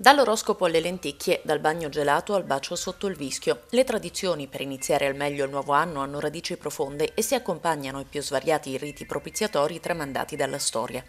Dall'oroscopo alle lenticchie, dal bagno gelato al bacio sotto il vischio, le tradizioni per iniziare al meglio il nuovo anno hanno radici profonde e si accompagnano ai più svariati riti propiziatori tramandati dalla storia.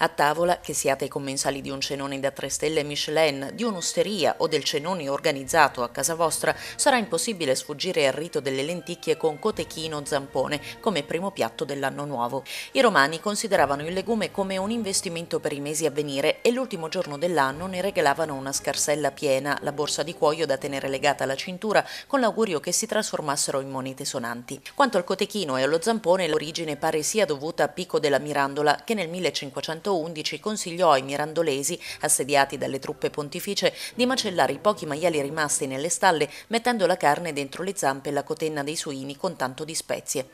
A tavola, che siate i commensali di un cenone da 3 stelle Michelin, di un'osteria o del cenone organizzato a casa vostra, sarà impossibile sfuggire al rito delle lenticchie con cotechino zampone come primo piatto dell'anno nuovo. I romani consideravano il legume come un investimento per i mesi a venire e l'ultimo giorno dell'anno ne regalavano mano una scarsella piena, la borsa di cuoio da tenere legata alla cintura, con l'augurio che si trasformassero in monete sonanti. Quanto al cotechino e allo zampone, l'origine pare sia dovuta a Pico della Mirandola, che nel 1511 consigliò ai mirandolesi, assediati dalle truppe pontificie, di macellare i pochi maiali rimasti nelle stalle, mettendo la carne dentro le zampe e la cotenna dei suini con tanto di spezie.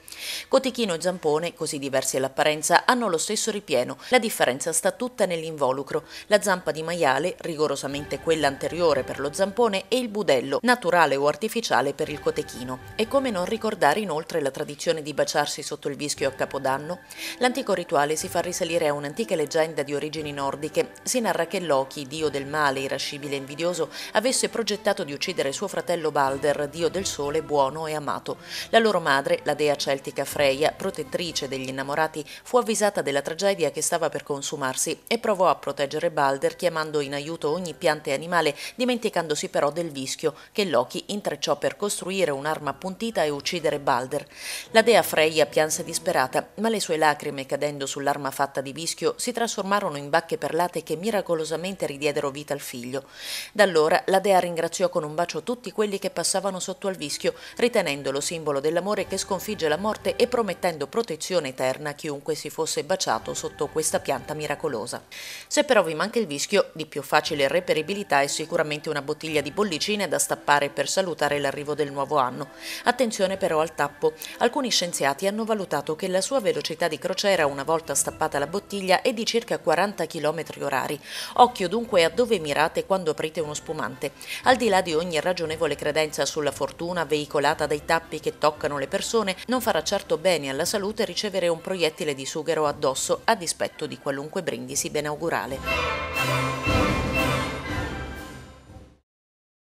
Cotechino e zampone, così diversi all'apparenza, hanno lo stesso ripieno, la differenza sta tutta nell'involucro. La zampa di maiale, rigorosamente rigorosamente quella anteriore per lo zampone e il budello, naturale o artificiale per il cotechino. E come non ricordare inoltre la tradizione di baciarsi sotto il vischio a Capodanno? L'antico rituale si fa risalire a un'antica leggenda di origini nordiche. Si narra che Loki, dio del male, irascibile e invidioso, avesse progettato di uccidere suo fratello Balder, dio del sole, buono e amato. La loro madre, la dea celtica Freya, protettrice degli innamorati, fu avvisata della tragedia che stava per consumarsi e provò a proteggere Balder chiamando in aiuto ogni piante e animale, dimenticandosi però del vischio che Loki intrecciò per costruire un'arma appuntita e uccidere Balder. La dea Freya pianse disperata, ma le sue lacrime cadendo sull'arma fatta di vischio si trasformarono in bacche perlate che miracolosamente ridiedero vita al figlio. Da allora la dea ringraziò con un bacio tutti quelli che passavano sotto al vischio, ritenendolo simbolo dell'amore che sconfigge la morte e promettendo protezione eterna a chiunque si fosse baciato sotto questa pianta miracolosa. Se però vi manca il vischio, di più facile reperire reperibilità è sicuramente una bottiglia di bollicine da stappare per salutare l'arrivo del nuovo anno. Attenzione però al tappo. Alcuni scienziati hanno valutato che la sua velocità di crociera una volta stappata la bottiglia è di circa 40 km h Occhio dunque a dove mirate quando aprite uno spumante. Al di là di ogni ragionevole credenza sulla fortuna veicolata dai tappi che toccano le persone, non farà certo bene alla salute ricevere un proiettile di sughero addosso a dispetto di qualunque brindisi benaugurale.